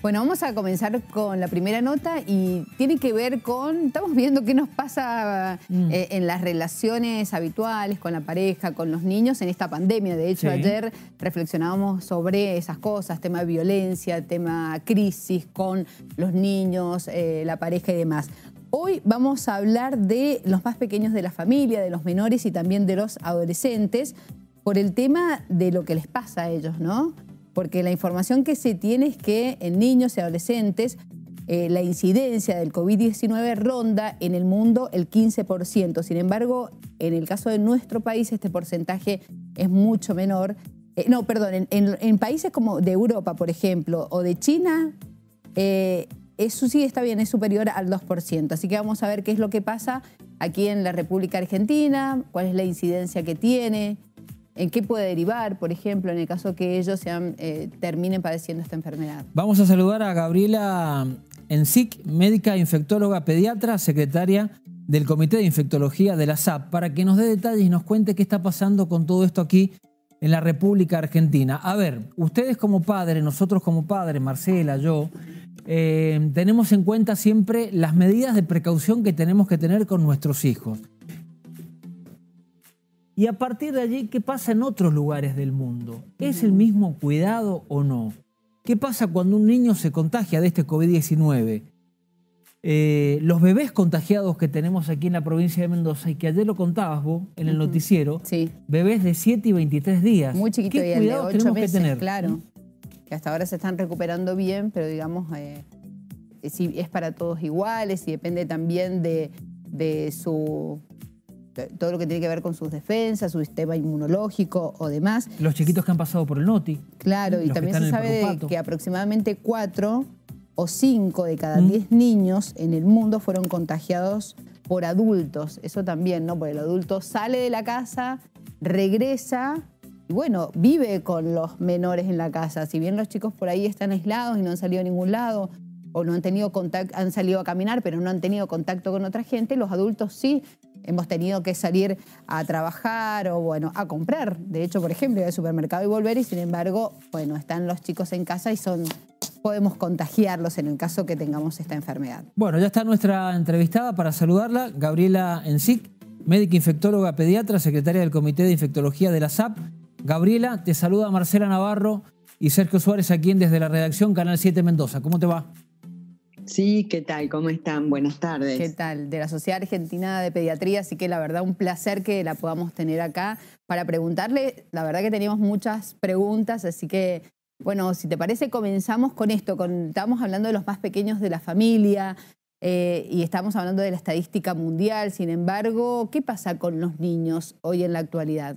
Bueno, vamos a comenzar con la primera nota y tiene que ver con, estamos viendo qué nos pasa mm. eh, en las relaciones habituales, con la pareja, con los niños, en esta pandemia. De hecho, ayer reflexionábamos sobre esas cosas, tema de violencia, tema crisis con los niños, eh, la pareja y demás. Hoy vamos a hablar de los más pequeños de la familia, de los menores y también de los adolescentes, por el tema de lo que les pasa a ellos, ¿no? porque la información que se tiene es que en niños y adolescentes eh, la incidencia del COVID-19 ronda en el mundo el 15%. Sin embargo, en el caso de nuestro país este porcentaje es mucho menor. Eh, no, perdón, en, países como de Europa, por ejemplo, o de China, eh, eso sí está bien, es superior al 2%. Así que vamos a ver qué es lo que pasa aquí en la República Argentina, cuál es la incidencia que tiene, en qué puede derivar, por ejemplo, en el caso que ellos eh, terminen padeciendo esta enfermedad. Vamos a saludar a Gabriela Encic, médica infectóloga pediatra, secretaria del Comité de Infectología de la SAP, para que nos dé detalles y nos cuente qué está pasando con todo esto aquí en la República Argentina. A ver, ustedes como padres, nosotros como padres, Marcela, yo, eh, tenemos en cuenta siempre las medidas de precaución que tenemos que tener con nuestros hijos. Y a partir de allí, ¿qué pasa en otros lugares del mundo? ¿Es el mismo cuidado o no? ¿Qué pasa cuando un niño se contagia de este COVID-19? Eh, los bebés contagiados que tenemos aquí en la provincia de Mendoza, y que ayer lo contabas vos en el noticiero, bebés de 7 y 23 días. Muy chiquito, y de tener? Claro, que hasta ahora se están recuperando bien, pero digamos, eh, si es para todos iguales y depende también de su todo lo que tiene que ver con sus defensas, su sistema inmunológico o demás. Los chiquitos que han pasado por el NOTI. Claro, y también se sabe que aproximadamente cuatro o cinco de cada 10 diez niños en el mundo fueron contagiados por adultos. Eso también, ¿no? Porque el adulto sale de la casa, regresa y bueno, vive con los menores en la casa. Si bien los chicos por ahí están aislados y no han salido a ningún lado, o no han tenido contacto, han salido a caminar, pero no han tenido contacto con otra gente, los adultos sí hemos tenido que salir a trabajar o bueno, a comprar, de hecho, por ejemplo, ir al supermercado y volver y sin embargo, bueno, están los chicos en casa y son podemos contagiarlos en el caso que tengamos esta enfermedad. Bueno, ya está nuestra entrevistada para saludarla, Gabriela Enzik, médica infectóloga pediatra, secretaria del Comité de Infectología de la SAP. Gabriela, te saluda Marcela Navarro y Sergio Suárez aquí en desde la redacción Canal 7 Mendoza. ¿Cómo te va? Sí, ¿qué tal? ¿Cómo están? Buenas tardes. ¿Qué tal? De la Sociedad Argentina de Pediatría, así que la verdad un placer que la podamos tener acá para preguntarle, la verdad que teníamos muchas preguntas, así que bueno, si te parece comenzamos con esto, Estamos hablando de los más pequeños de la familia eh, y estamos hablando de la estadística mundial, sin embargo, ¿qué pasa con los niños hoy en la actualidad?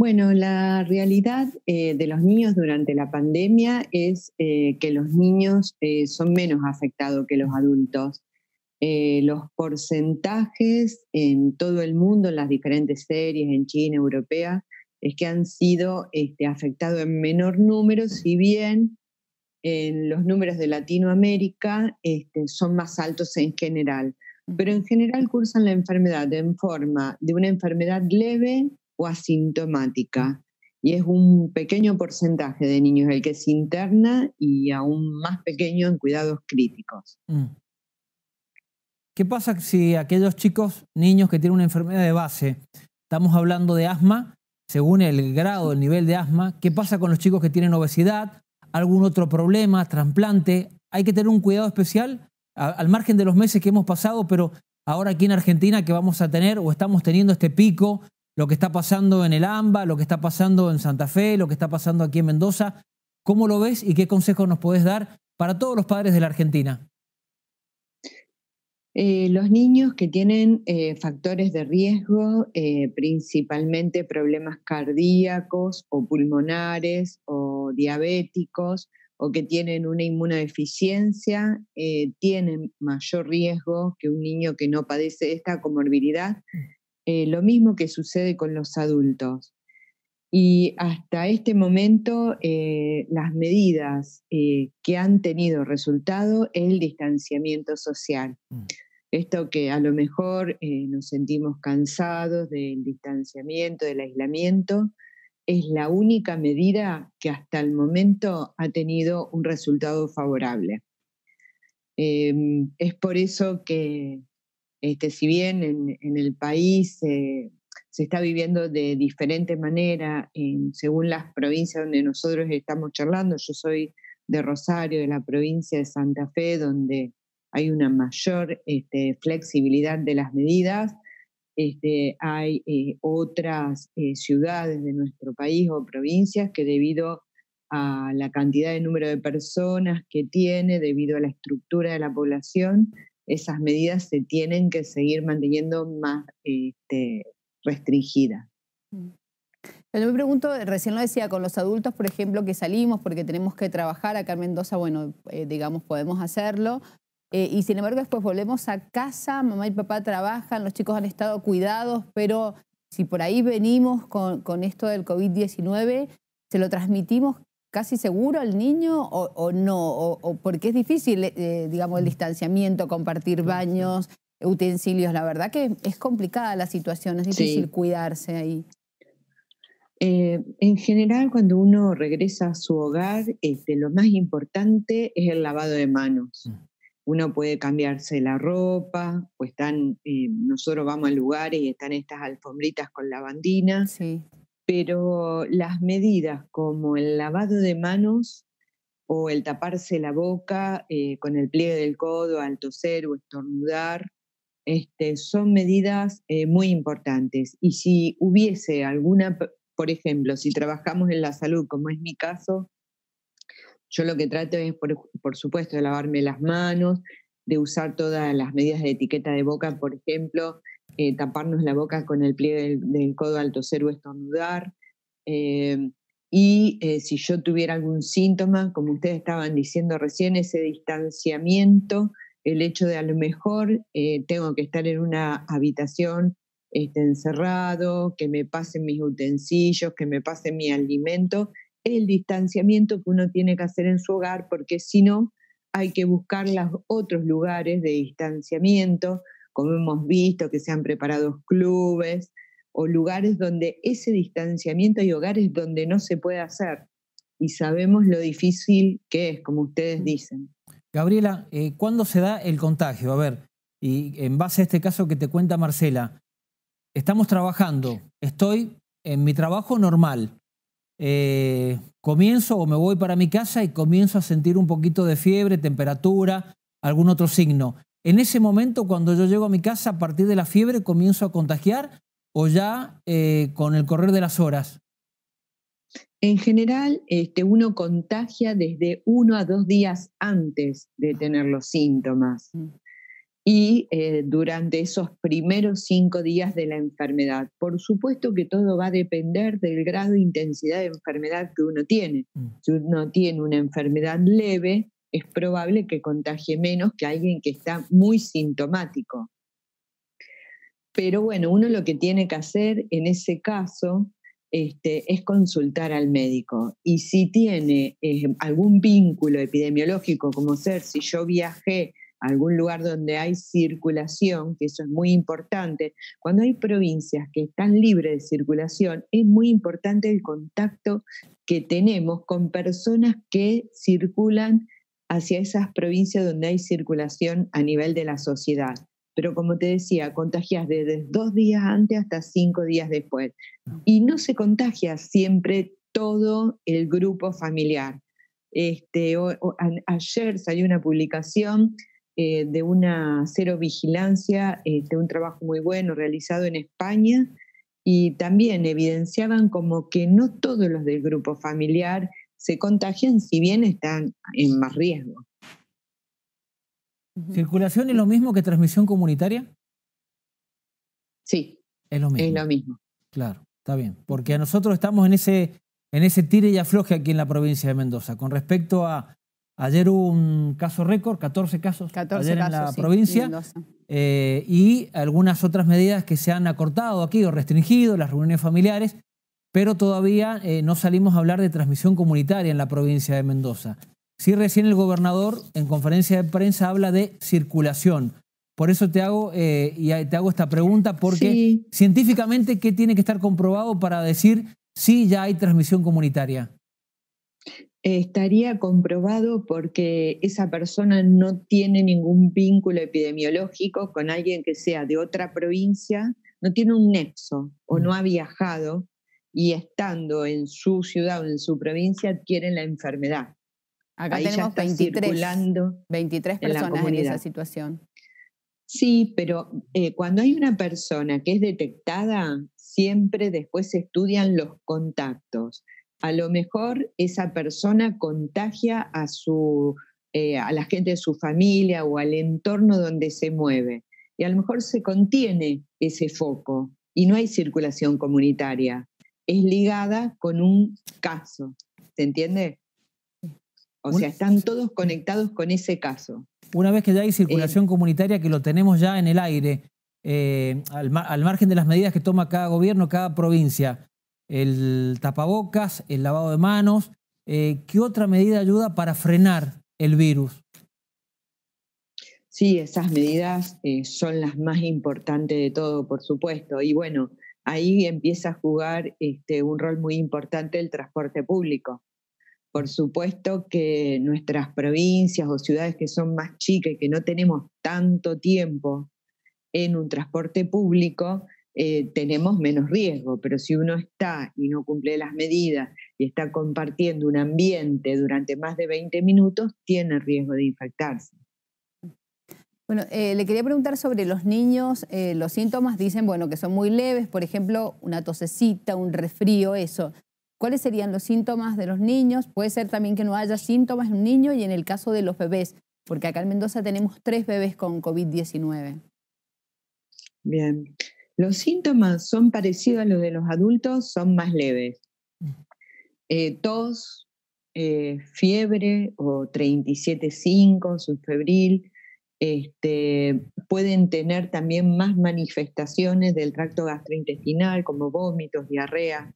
Bueno, la realidad eh, de los niños durante la pandemia es eh, que los niños eh, son menos afectados que los adultos. los porcentajes en todo el mundo, en las diferentes series, en China, Europea, es que han sido este, afectados en menor número, si bien en los números de Latinoamérica este, son más altos en general. Pero en general cursan la enfermedad en forma de una enfermedad leve o asintomática. Y es un pequeño porcentaje de niños el que se interna y aún más pequeño en cuidados críticos. Mm. ¿Qué pasa si aquellos chicos, niños que tienen una enfermedad de base, estamos hablando de asma, según el grado, el nivel de asma, ¿qué pasa con los chicos que tienen obesidad, algún otro problema, trasplante? Hay que tener un cuidado especial al margen de los meses que hemos pasado, pero ahora aquí en Argentina que vamos a tener o estamos teniendo este pico lo que está pasando en el AMBA, lo que está pasando en Santa Fe, lo que está pasando aquí en Mendoza. ¿Cómo lo ves y qué consejo nos podés dar para todos los padres de la Argentina? Eh, los niños que tienen eh, factores de riesgo, eh, principalmente problemas cardíacos o pulmonares o diabéticos o que tienen una inmunodeficiencia, tienen mayor riesgo que un niño que no padece esta comorbilidad eh, lo mismo que sucede con los adultos. Y hasta este momento eh, las medidas eh, que han tenido resultado es el distanciamiento social. Mm. Esto que a lo mejor nos sentimos cansados del distanciamiento, del aislamiento, es la única medida que hasta el momento ha tenido un resultado favorable. Em, es por eso que este, si bien en, el país se está viviendo de diferente manera según las provincias donde nosotros estamos charlando, yo soy de Rosario, de la provincia de Santa Fe, donde hay una mayor este, flexibilidad de las medidas. Este, hay eh, otras eh, ciudades de nuestro país o provincias que debido a la cantidad de número de personas que tiene, debido a la estructura de la población, esas medidas se tienen que seguir manteniendo más este, restringidas. Mm. Yo me pregunto, recién lo decía, con los adultos, por ejemplo, que salimos porque tenemos que trabajar acá en Mendoza, bueno, eh, digamos, podemos hacerlo. Eh, y sin embargo, después volvemos a casa, mamá y papá trabajan, los chicos han estado cuidados, pero si por ahí venimos con, con esto del COVID-19, se lo transmitimos casi seguro al niño o, no? O, porque es difícil, eh, eh, digamos, el distanciamiento, compartir baños, utensilios. La verdad que es complicada la situación, es difícil cuidarse ahí. Eh, en general, cuando uno regresa a su hogar, este, lo más importante es el lavado de manos. Mm. Uno puede cambiarse la ropa, pues están, nosotros vamos al lugar y están estas alfombritas con lavandina. Sí pero las medidas como el lavado de manos o el taparse la boca eh, con el pliegue del codo al toser o estornudar, este, son medidas eh, muy importantes. Y si hubiese alguna, por ejemplo, si trabajamos en la salud, como es mi caso, yo lo que trato es, por, por supuesto, de lavarme las manos, de usar todas las medidas de etiqueta de boca, por ejemplo, eh, taparnos la boca con el pliegue del, codo alto cero, estornudar. Eh, y eh, si yo tuviera algún síntoma, como ustedes estaban diciendo recién, ese distanciamiento, el hecho de a lo mejor eh, tengo que estar en una habitación este, encerrado, que me pasen mis utensilios, que me pasen mi alimento, el distanciamiento que uno tiene que hacer en su hogar, porque si no, hay que buscar los otros lugares de distanciamiento, como hemos visto, que se han preparado clubes o lugares donde ese distanciamiento y hogares donde no se puede hacer. Y sabemos lo difícil que es, como ustedes dicen. Gabriela, eh, ¿cuándo se da el contagio? A ver, y en base a este caso que te cuenta Marcela, estamos trabajando, estoy en mi trabajo normal, eh, comienzo o me voy para mi casa y comienzo a sentir un poquito de fiebre, temperatura, algún otro signo. En ese momento, cuando yo llego a mi casa, a partir de la fiebre, comienzo a contagiar o ya eh, con el correr de las horas. En general, este, uno contagia desde uno a dos días antes de tener los síntomas mm. y eh, durante esos primeros cinco días de la enfermedad. Por supuesto que todo va a depender del grado de intensidad de enfermedad que uno tiene. Mm. Si uno tiene una enfermedad leve, es probable que contagie menos que alguien que está muy sintomático. Pero bueno, uno lo que tiene que hacer en ese caso este, es consultar al médico. Y si tiene eh, algún vínculo epidemiológico, como ser si yo viajé a algún lugar donde hay circulación, que eso es muy importante, cuando hay provincias que están libres de circulación, es muy importante el contacto que tenemos con personas que circulan hacia esas provincias donde hay circulación a nivel de la sociedad. Pero como te decía, contagias desde dos días antes hasta cinco días después. Y no se contagia siempre todo el grupo familiar. Este, ayer salió una publicación eh, de una cero vigilancia, de este, un trabajo muy bueno realizado en España, y también evidenciaban como que no todos los del grupo familiar se contagian si bien están en más riesgo. ¿Circulación es lo mismo que transmisión comunitaria? Sí. Es lo mismo. Es lo mismo. Claro, está bien. Porque a nosotros estamos en ese, en ese tire y afloje aquí en la provincia de Mendoza. Con respecto a. Ayer hubo un caso récord, 14 casos en la provincia. Eh, y algunas otras medidas que se han acortado aquí o restringido, las reuniones familiares pero todavía eh, no salimos a hablar de transmisión comunitaria en la provincia de Mendoza. Sí, recién el gobernador en conferencia de prensa habla de circulación. Por eso te hago, eh, y te hago esta pregunta, porque científicamente, ¿qué tiene que estar comprobado para decir si ya hay transmisión comunitaria? Estaría comprobado porque esa persona no tiene ningún vínculo epidemiológico con alguien que sea de otra provincia, no tiene un nexo o no mm. ha viajado y estando en su ciudad o en su provincia adquieren la enfermedad. Acá tenemos ya 23, circulando 23 personas en, en, esa situación. Sí, pero eh, cuando hay una persona que es detectada, siempre después se estudian los contactos. A lo mejor esa persona contagia a, su, eh, a la gente de su familia o al entorno donde se mueve. Y a lo mejor se contiene ese foco y no hay circulación comunitaria es ligada con un caso, ¿se entiende? O sea, están todos conectados con ese caso. Una vez que ya hay circulación eh, comunitaria, que lo tenemos ya en el aire, eh, al, margen de las medidas que toma cada gobierno, cada provincia, el tapabocas, el lavado de manos, eh, ¿qué otra medida ayuda para frenar el virus? Sí, esas medidas son las más importantes de todo, por supuesto. Y bueno, ahí empieza a jugar este, un rol muy importante el transporte público. Por supuesto que nuestras provincias o ciudades que son más chicas y que no tenemos tanto tiempo en un transporte público, eh, tenemos menos riesgo, pero si uno está y no cumple las medidas y está compartiendo un ambiente durante más de 20 minutos, tiene riesgo de infectarse. Bueno, eh, le quería preguntar sobre los niños. Eh, los síntomas dicen, bueno, que son muy leves, por ejemplo, una tosecita, un resfrío, eso. ¿Cuáles serían los síntomas de los niños? Puede ser también que no haya síntomas en un niño y en el caso de los bebés, porque acá en Mendoza tenemos tres bebés con COVID-19. Bien. Los síntomas son parecidos a los de los adultos, son más leves. Mm. Eh, tos, fiebre o 37.5, subfebril, este, pueden tener también más manifestaciones del tracto gastrointestinal, como vómitos, diarrea,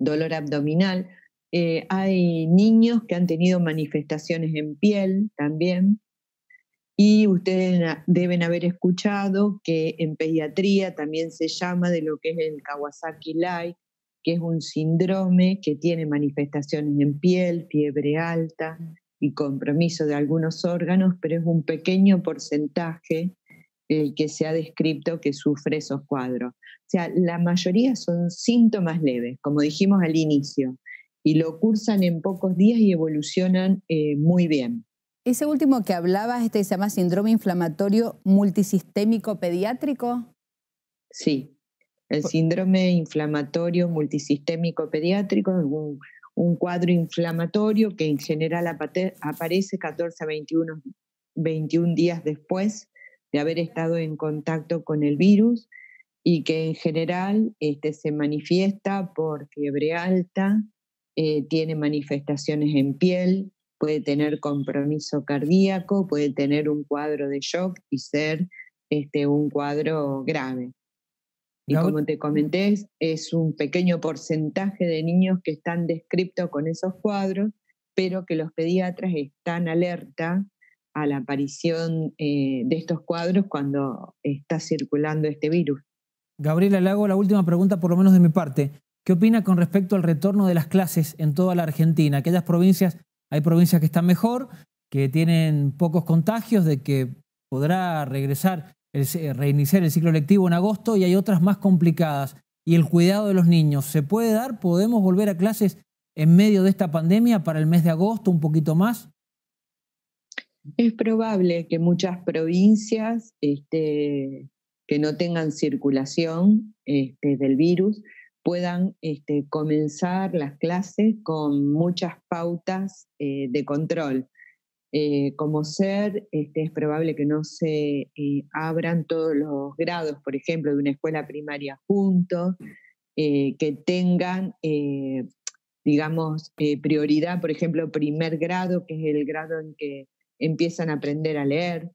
dolor abdominal. Eh, hay niños que han tenido manifestaciones en piel también. Y ustedes deben haber escuchado que en pediatría también se llama de lo que es el Kawasaki like que es un síndrome que tiene manifestaciones en piel, fiebre alta, y compromiso de algunos órganos, pero es un pequeño porcentaje el eh, que se ha descrito que sufre esos cuadros. O sea, la mayoría son síntomas leves, como dijimos al inicio, y lo cursan en pocos días y evolucionan eh, muy bien. Ese último que hablabas, este se llama síndrome inflamatorio multisistémico pediátrico. Sí, el síndrome inflamatorio multisistémico pediátrico es un un cuadro inflamatorio que en general aparece 14 a 21, 21 días después de haber estado en contacto con el virus y que en general este, se manifiesta por fiebre alta, eh, tiene manifestaciones en piel, puede tener compromiso cardíaco, puede tener un cuadro de shock y ser este, un cuadro grave. Y como te comenté, es un pequeño porcentaje de niños que están descriptos con esos cuadros, pero que los pediatras están alerta a la aparición eh, de estos cuadros cuando está circulando este virus. Gabriela, le hago la última pregunta, por lo menos de mi parte. ¿Qué opina con respecto al retorno de las clases en toda la Argentina? Aquellas provincias, hay provincias que están mejor, que tienen pocos contagios, de que podrá regresar eh, reiniciar el ciclo lectivo en agosto y hay otras más complicadas. Y el cuidado de los niños, ¿se puede dar? ¿Podemos volver a clases en medio de esta pandemia para el mes de agosto, un poquito más? Es probable que muchas provincias este, que no tengan circulación este, del virus puedan este, comenzar las clases con muchas pautas eh, de control. Eh, como ser, este, es probable que no se eh, abran todos los grados, por ejemplo, de una escuela primaria juntos, eh, que tengan, digamos, prioridad, por ejemplo, primer grado, que es el grado en que empiezan a aprender a leer,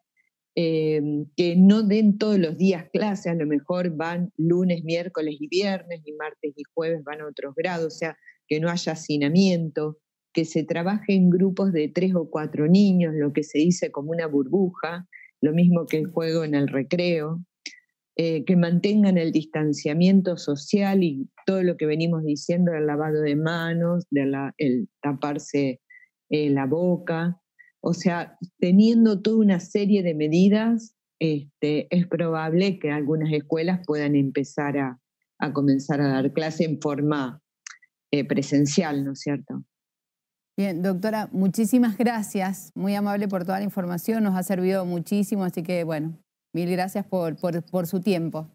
que no den todos los días clase, a lo mejor van lunes, miércoles y viernes, y martes y jueves van a otros grados, o sea, que no haya hacinamiento que se trabaje en grupos de tres o cuatro niños, lo que se dice como una burbuja, lo mismo que el juego en el recreo, eh, que mantengan el distanciamiento social y todo lo que venimos diciendo el lavado de manos, el taparse eh, la boca. O sea, teniendo toda una serie de medidas, este, es probable que algunas escuelas puedan empezar a, comenzar a dar clase en forma eh, presencial, ¿no es cierto? Bien, doctora, muchísimas gracias. Muy amable por toda la información. Nos ha servido muchísimo, así que bueno, mil gracias por, por, por su tiempo.